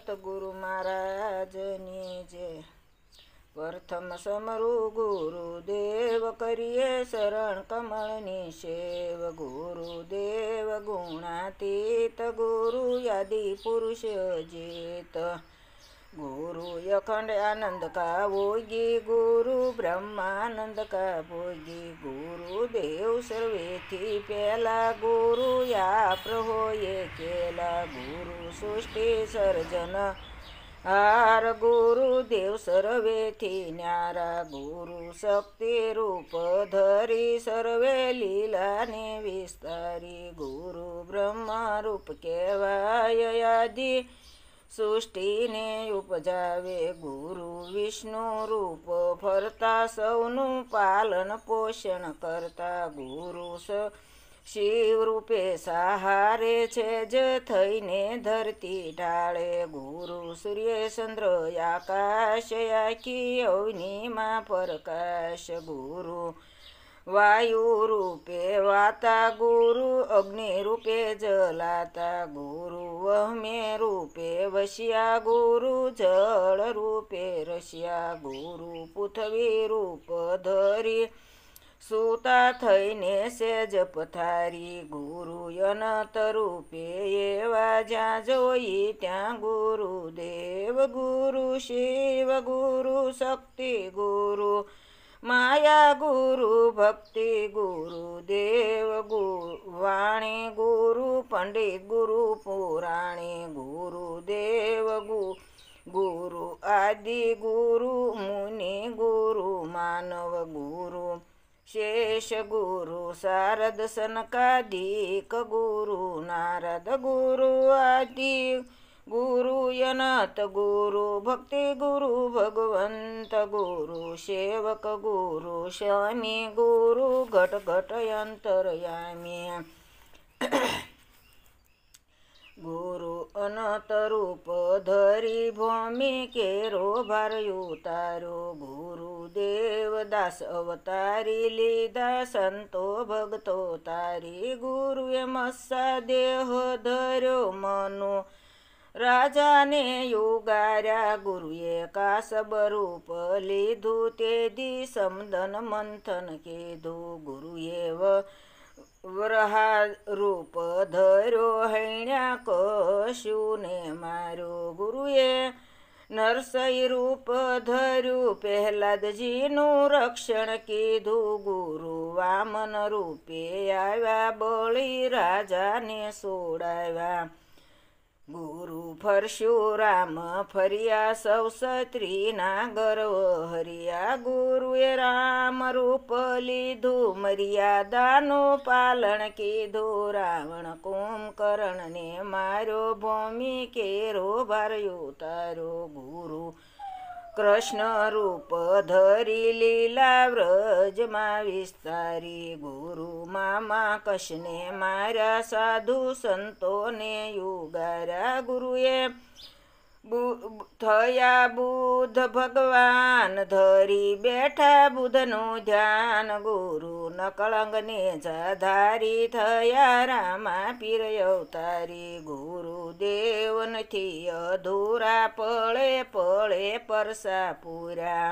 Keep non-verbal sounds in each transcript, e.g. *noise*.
સતગુરુ મહારાજની જય પ્રથમ સમરુ ગુરુદેવ કરીએ શરણ કમળની સેવ ગુરુદેવ ગુણાતીત ગુરુ યાદી પુરુષ જેત ગુરુ અખંડ આનંદ કા ભોગી ગુરુ બ્રહ્માનંદ કા ભોગી ગુરુ દેવ સર્વેથી પહેલા ગુરુ આપ હોયે કેલા ગુરુ સૃષ્ટિ સર્જન હાર ગુરુ દેવ સર્વેથી ન્યારા ગુરુ શક્તિ રૂપ ધરી સર્વે લીલાને વિસ્તારી ગુરુ બ્રહ્મરૂપ કહેવાય સૃષ્ટિને ઉપજાવે ગુરુ વિષ્ણુ રૂપ ફરતા સૌનું પાલન પોષણ કરતા ગુરુ શિવ રૂપે સહારે છે જ થઈને ધરતી ટાળે ગુરુ સૂર્ય ચંદ્ર આકાશ આખી અવનીમાં પ્રકાશ ગુરુ वायुरूपे वाता गुरु अग्नि रूपे जलाता गुरु वहमे रूपे वस्या गुरु जळ रूपे रशिया गुरु पृथ्वी रूप धरी सूता थैने सेज पथारी गुरु यनत रूपे त्या गुरु देव गुरु शिव गुरु शक्ती गुरु माया गुरु भक्ती गुरु देव गुरु वाणी गुरु पंडित गुरु पुराणी गुरु देव गु गुरु आदि गुरु मुनी गुरु मानव गुरु शेष गुरु सारद सनकादिक गुरु नारद गुरु आदि गुरु यनाथ गुरु भक्ती गुरु भगवंत गुरु सेवक गुरु शमी गुरु घट घट यंतरयामी *coughs* गुरु अनत रूप धरी भूमी रो भारू तारो गुरु देवदास अवतारी लिदा संतो भगतो तारी गुरु मस्सा देह धरो मनो રાજાને યુગાર્યા ગુરુએ કાસબ રૂપ લીધું તે દી સમદન મંથન કીધું ગુરુએ વ્રહા રૂપ ધર્યો હૈણ્યા કશ્યું ને માર્યો ગુરુએ નરસઈ રૂપ ધર્યું પ્રહલાદજીનું રક્ષણ કીધું ગુરુ વામન રૂપે આવ્યા બળી રાજાને સોડાવ્યા गुरु परशुराम फरिया सौ ना गर्व हरिया गुरु राम रूप लिधू दानो पालन किधू रावण कुंभकर्ण ने मारो भूमि केरो भरयो तारो गुरु કૃષ્ણ રૂપ ધરી લીલા વ્રજમાં વિસ્તારી ગુરુ મામા કૃષ્ણે મારા સાધુ સંતોને યુગારા ગુરુએ થયા બુધ ભગવાન ધરી બેઠા બુધનું ધ્યાન ગુરુ નકળંગને જધારી થયા રામા પીર અવતારી ગુરુ દેવ નથી અધૂરા પળે પળે પરસા પૂરા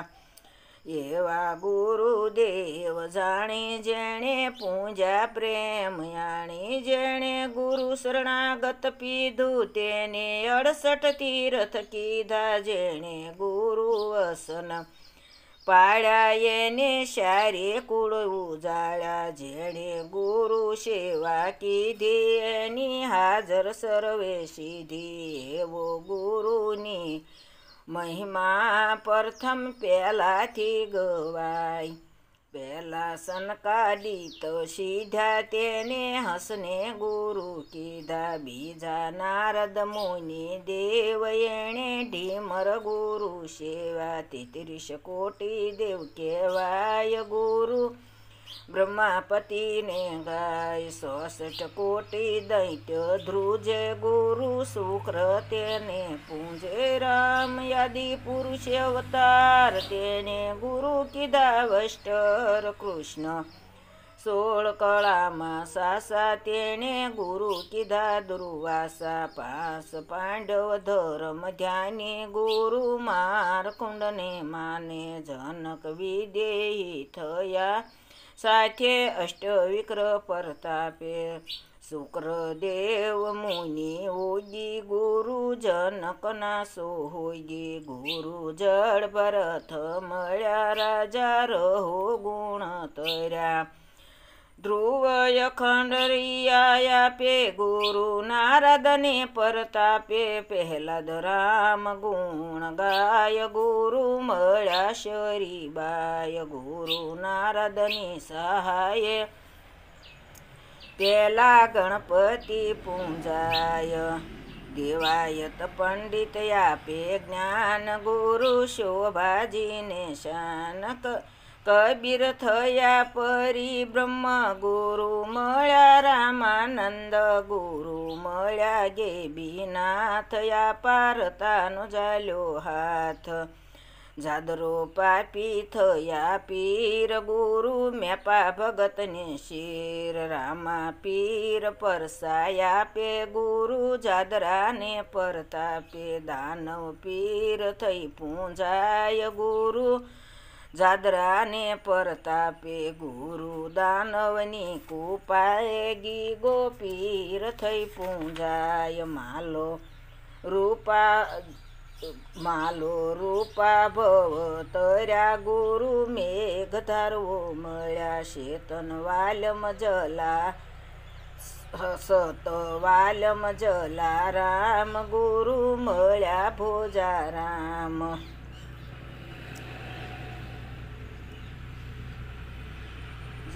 येवा गुरुदेव जाणे जेणे पूजा आणि जेणे गुरु शरणागत पिधू तेने अडसठ तीर्थ किधा जेणे वसन पाळ्या येणे शारी कुळ उजाळ्या जेणे गुरु सेवा की देणी हाजर सर्वेशी देव गुरुनी महिमा प्रथम पेला थी गवाय प्याला सनकाली तो सीधा तेने हसने गुरु किधा बी जा देव येणे ढीमर गुरु सेवा तितीस कोटी देव केवाय गुरु બ્રહ્માપતિને ગાય સોસઠ કોટી દૈત્ય ધ્રુજે ગુરુ શુક્ર તેને પૂજે રામ યાદિ પુરુષ અવતાર તેને ગુરુ કીધા વષ્ટર કૃષ્ણ સોળ કળામાં સાસા તેણે ગુરુ કીધા દુર્વાસા પાસ પાંડવ ધર્મ ધ્યાની ગુરુ માર કુંડને માને જનક વિદેહી થયા સાથે અષ્ટવિક્ર પરતાપે શુક્રદેવ મુનિ ઓગી ગુરુજન કનાસો હોગી ગુરુ જળ ભરત મળ્યા રાજા રહો ગુણ તર્યા ધ્રુવય ખંડરિયા પે ગુરુ નારદને પરતાપે પહેલાદ રામ ગુણ ગાય ગુરુ મળ્યા શરી બાય ગુરુ નારદની સહાય પેલા ગણપતિ પૂંજાય દેવાયત પંડિત આપે જ્ઞાન ગુરુ શોભાજીને શાનક કબીર થયા પરી બ્રહ્મ ગુરુ મળ્યા રામાનંદ ગુરુ મળ્યા જે બીના થયા પારતાનો ઝાલ્યો હાથ જાદરો પાપી થયા પીર ગુરુ મેપા ભગતને શીર રામા પીર પરસાયા પે ગુરુ જાદરાને પરતા પે દાનવ પીર થઈ પૂંજાય ગુરુ जादराने परतापे गुरु दानवनी कुपायगी गोपी रथई पूंजाय मालो रूपा मालो रूपा तऱ्या गुरु मेघधारवो मळ्या शेतनवालम जला सतवालम जला राम गुरु मळ्या भोजा राम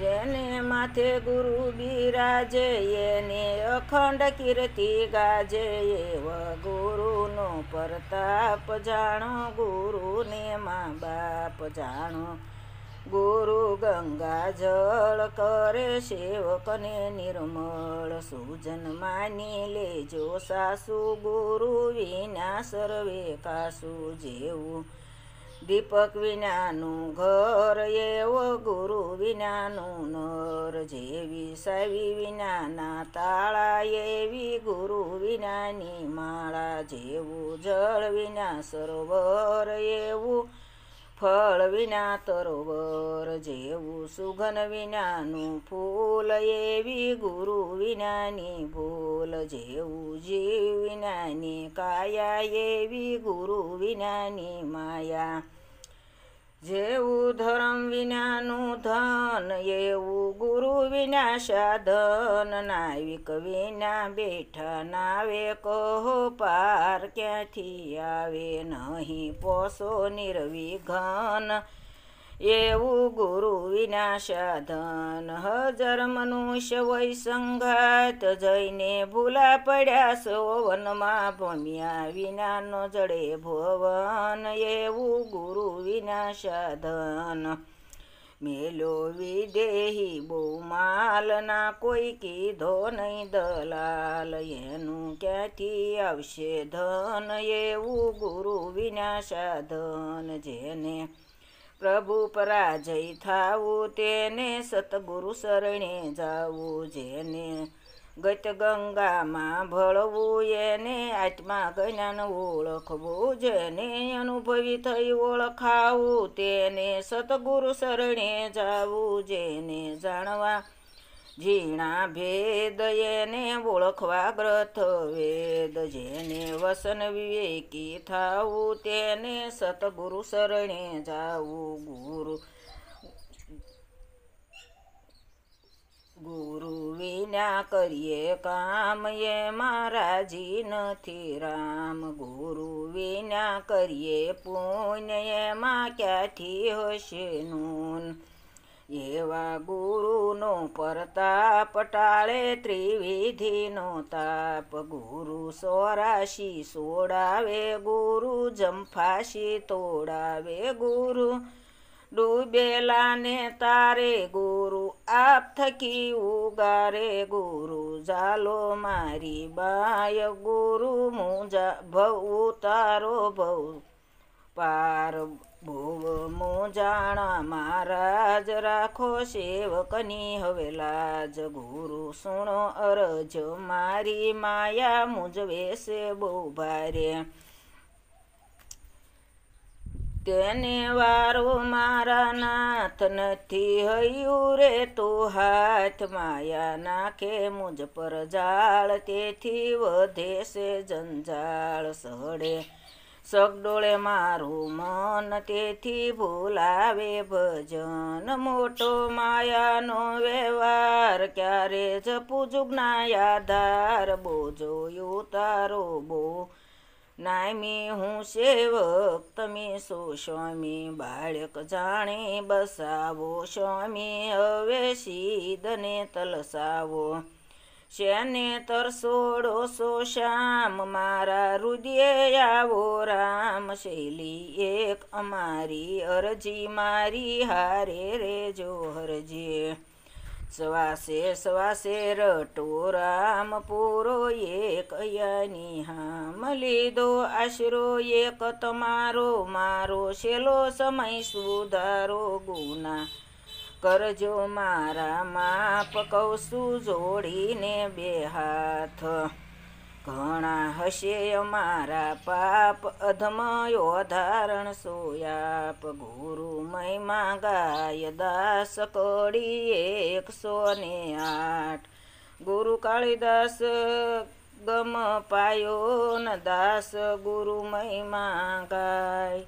જેને માથે ગુરુ બિરાજે એને અખંડ કીર્તિ ગાજે એવો ગુરુનો પ્રતાપ જાણો ગુરુને મા બાપ જાણો ગુરુ ગંગા જળ કરે સેવકને નિર્મળ સૂજન માની લેજો સાસુ ગુરુ વિના સર્વે કાસુ જેવું દીપક વિનાનું ઘર એવો ગુરુ વિનાનું નર જેવી સવી વિનાના તાળા એવી ગુરુ વિનાની માળા જેવું જળ વિના સરોવર એવું ફળ વિના તરોવર જેવું સુગન વિનાનું ફૂલ એવી ગુરુ વિનાની ભૂલ જેવું જીવ વિનાની કાયા એવી ગુરુ વિનાની માયા જેવું ધર્મ વિનાનું ધન એવું ગુરુ વિના સાધન નાવિક વિના બેઠા નાવે કહો પાર ક્યાંથી આવે નહીં પોસો નિર્વિઘન येऊ गुरु विनाशाधन हजर मनुष्य वैसंघात जैने भुला पड्यास वनमा भमिया विना न जडे भुवन येऊ गुरु विनाशाधन मेलो विदेही बोमाल ना कोई की नाही दलाल येनु क्याथी औषधन येऊ गुरु विनाशाधन जेने પ્રભુ પરાજય થાવું તેને સતગુરુ શરણે જાવું જેને ગત ગંગામાં ભળવું એને આત્મા જ્ઞાન ઓળખવું જેને અનુભવી થઈ ઓળખાવું તેને સતગુરુ શરણે જાવું જેને જાણવા જીણા ભેદ એને ઓળખવા ગ્રથ વેદ જેને વસન વિવેકી થાવું તેને સતગુરુ શરણે જાવું ગુરુ ગુરુ વિના કરીએ કામ એ મારાજી નથી રામ ગુરુ વિના કરીએ પુણ્ય એમાં ક્યાંથી હશે નૂન गुरु नो परताप टाळे त्रिविधी नो ताप गुरु सोराशी सोडावे गुरु जम्फाशी तोडावे गुरु डुबेला तारे गुरु आपथकी उगा रे गुरु झालो बाय गुरु भव तारो भव पार મો જાણા મહારાજ રાખો સેવકની હવે લાજ ગુરુ સુણો અરજ મારી માયા મુજવે છે બહુ ભારે તેને વારો મારા નાથ નથી હયું રે તું હાથ માયા નાખે મુજ પર જાળ તેથી વધે છે જંજાળ સડે સગડોળે મારું મન તેથી ભૂલાવે ભજન મોટો માયાનો વ્યવહાર ક્યારે જપું જુગના આધાર જોયું તારો બો નામી હું સેવક તમે સો સ્વામી બાળક જાણે બસાવો સ્વામી હવે સીધને તલસાવો શેને તરસોડો સો શ્યામ મારા રુદિયે આવો રામ શૈલી એક અમારી અરજી મારી હારે રે જો હરજી સવાસે સવાસે રટો રામ પૂરો એક અયાની હામ લીધો આશરો એક તમારો મારો છેલ્લો સમય સુધારો ગુના કરજો મારા માપ કૌશું જોડીને બે હાથ ઘણા હશે અમારા પાપ અધમયો ધારણ સોયાપ ગુરુ મહિમા ગાય દાસ કડી એકસો ને આઠ ગુરુ કાળીદાસ ગમ પાયો ન દાસ ગુરુ મહિમા ગાય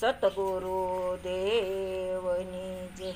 સતગુરુ દેવની જય